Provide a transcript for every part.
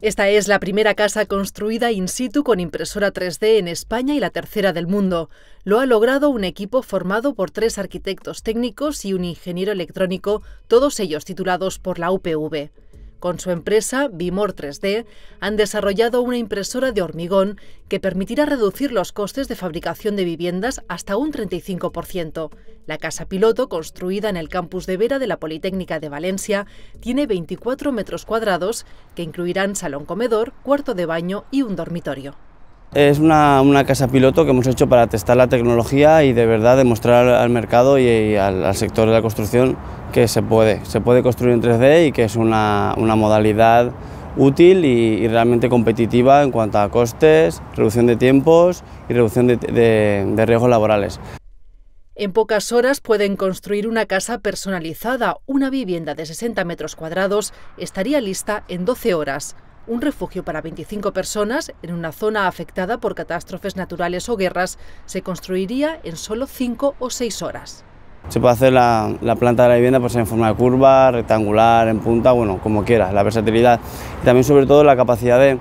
Esta es la primera casa construida in situ con impresora 3D en España y la tercera del mundo. Lo ha logrado un equipo formado por tres arquitectos técnicos y un ingeniero electrónico, todos ellos titulados por la UPV. Con su empresa Bimor 3D han desarrollado una impresora de hormigón que permitirá reducir los costes de fabricación de viviendas hasta un 35%. La casa piloto, construida en el campus de Vera de la Politécnica de Valencia, tiene 24 metros cuadrados que incluirán salón comedor, cuarto de baño y un dormitorio. Es una, casa piloto que hemos hecho para testar la tecnología y de verdad demostrar al mercado y, al, sector de la construcción que se puede, se puede construir en 3D y que es una, modalidad útil y, realmente competitiva en cuanto a costes, reducción de tiempos y reducción de, de riesgos laborales. En pocas horas pueden construir una casa personalizada. Una vivienda de 60 metros cuadrados estaría lista en 12 horas un refugio para 25 personas en una zona afectada por catástrofes naturales o guerras, se construiría en solo 5 o 6 horas. Se puede hacer la, la, planta de la vivienda pues, en forma de curva, rectangular, en punta, bueno, como quieras, la versatilidad. Y también sobre todo la capacidad de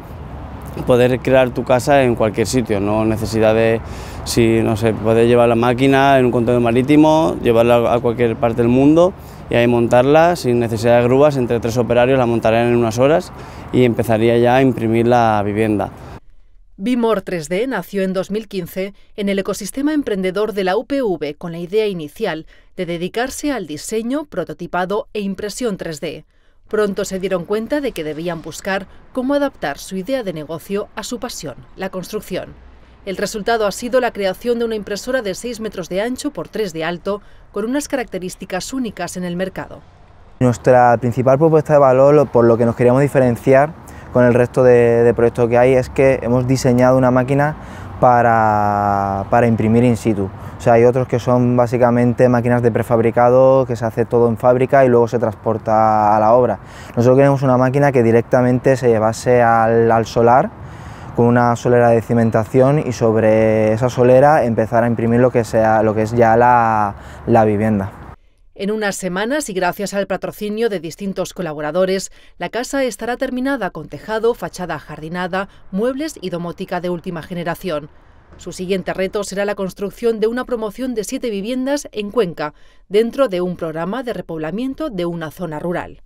poder crear tu casa en cualquier sitio, no necesidad de, si no sé, poder llevar la máquina en un contenedor marítimo, llevarla a cualquier parte del mundo y ahí montarla sin necesidad de grúas, entre tres operarios la montarían en unas horas y empezaría ya a imprimir la vivienda. Bimor 3D nació en 2015 en el ecosistema emprendedor de la UPV con la idea inicial de dedicarse al diseño, prototipado e impresión 3D. Pronto se dieron cuenta de que debían buscar cómo adaptar su idea de negocio a su pasión, la construcción. El resultado ha sido la creación de una impresora de 6 metros de ancho por 3 de alto, con unas características únicas en el mercado. Nuestra principal propuesta de valor, por lo que nos queríamos diferenciar con el resto de, proyectos que hay, es que hemos diseñado una máquina para, imprimir in situ. O sea, hay otros que son básicamente máquinas de prefabricado, que se hace todo en fábrica y luego se transporta a la obra. Nosotros queremos una máquina que directamente se llevase al, al solar con una solera de cimentación y sobre esa solera empezar a imprimir lo que, sea, lo que es ya la, la vivienda. En unas semanas y gracias al patrocinio de distintos colaboradores, la casa estará terminada con tejado, fachada jardinada, muebles y domótica de última generación. Su siguiente reto será la construcción de una promoción de siete viviendas en Cuenca, dentro de un programa de repoblamiento de una zona rural.